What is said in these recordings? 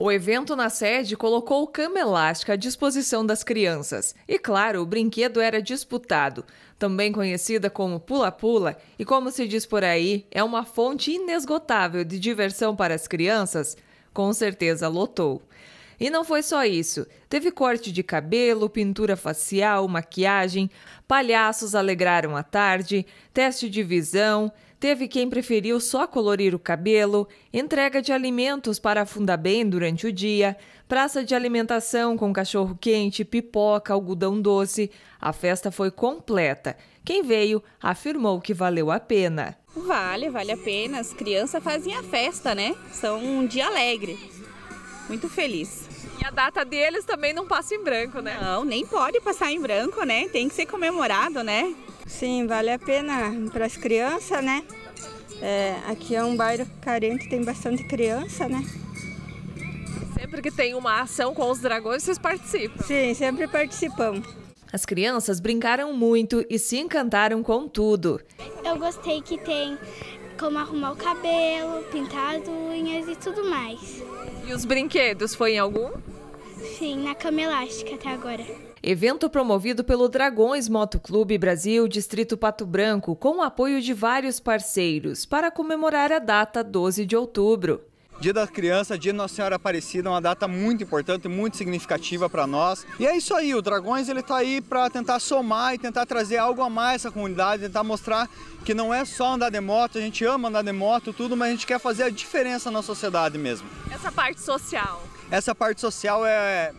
O evento na sede colocou cama elástica à disposição das crianças. E claro, o brinquedo era disputado. Também conhecida como pula-pula, e como se diz por aí, é uma fonte inesgotável de diversão para as crianças, com certeza lotou. E não foi só isso. Teve corte de cabelo, pintura facial, maquiagem, palhaços alegraram a tarde, teste de visão, Teve quem preferiu só colorir o cabelo, entrega de alimentos para afundar Fundabem durante o dia, praça de alimentação com cachorro-quente, pipoca, algodão doce. A festa foi completa. Quem veio afirmou que valeu a pena. Vale, vale a pena. As crianças fazem a festa, né? São um dia alegre. Muito feliz. E a data deles também não passa em branco, né? Não, nem pode passar em branco, né? Tem que ser comemorado, né? Sim, vale a pena para as crianças, né? É, aqui é um bairro carente, tem bastante criança, né? Sempre que tem uma ação com os dragões, vocês participam? Sim, sempre participamos. As crianças brincaram muito e se encantaram com tudo. Eu gostei que tem como arrumar o cabelo, pintar as unhas e tudo mais. E os brinquedos, foi em algum? Sim, na cama elástica até agora. Evento promovido pelo Dragões Moto Clube Brasil, Distrito Pato Branco, com o apoio de vários parceiros, para comemorar a data 12 de outubro. Dia da Criança, Dia Nossa Senhora Aparecida, uma data muito importante, muito significativa para nós. E é isso aí, o Dragões ele está aí para tentar somar e tentar trazer algo a mais à comunidade, tentar mostrar que não é só andar de moto, a gente ama andar de moto, tudo, mas a gente quer fazer a diferença na sociedade mesmo. Essa parte social. Essa parte social é,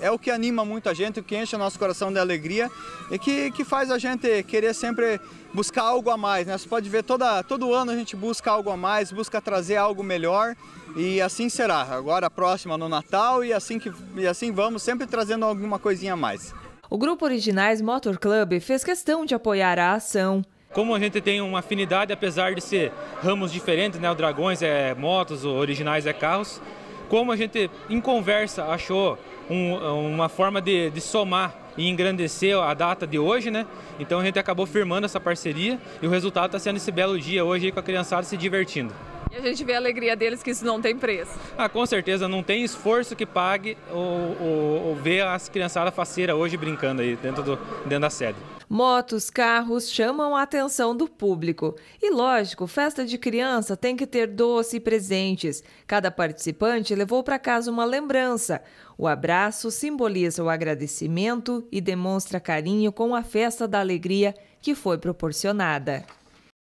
é o que anima muito a gente, o que enche o nosso coração de alegria e que, que faz a gente querer sempre buscar algo a mais. Né? Você pode ver, toda, todo ano a gente busca algo a mais, busca trazer algo melhor e assim será. Agora próxima no Natal e assim, que, e assim vamos, sempre trazendo alguma coisinha a mais. O grupo Originais Motor Club fez questão de apoiar a ação. Como a gente tem uma afinidade, apesar de ser ramos diferentes, né? O Dragões é motos, o Originais é carros, como a gente, em conversa, achou um, uma forma de, de somar e engrandecer a data de hoje, né? Então a gente acabou firmando essa parceria e o resultado está sendo esse belo dia hoje com a criançada se divertindo a gente vê a alegria deles que isso não tem preço. Ah, com certeza, não tem esforço que pague ou, ou, ou ver as criançadas faceira hoje brincando aí dentro, do, dentro da sede. Motos, carros chamam a atenção do público. E lógico, festa de criança tem que ter doce e presentes. Cada participante levou para casa uma lembrança. O abraço simboliza o agradecimento e demonstra carinho com a festa da alegria que foi proporcionada.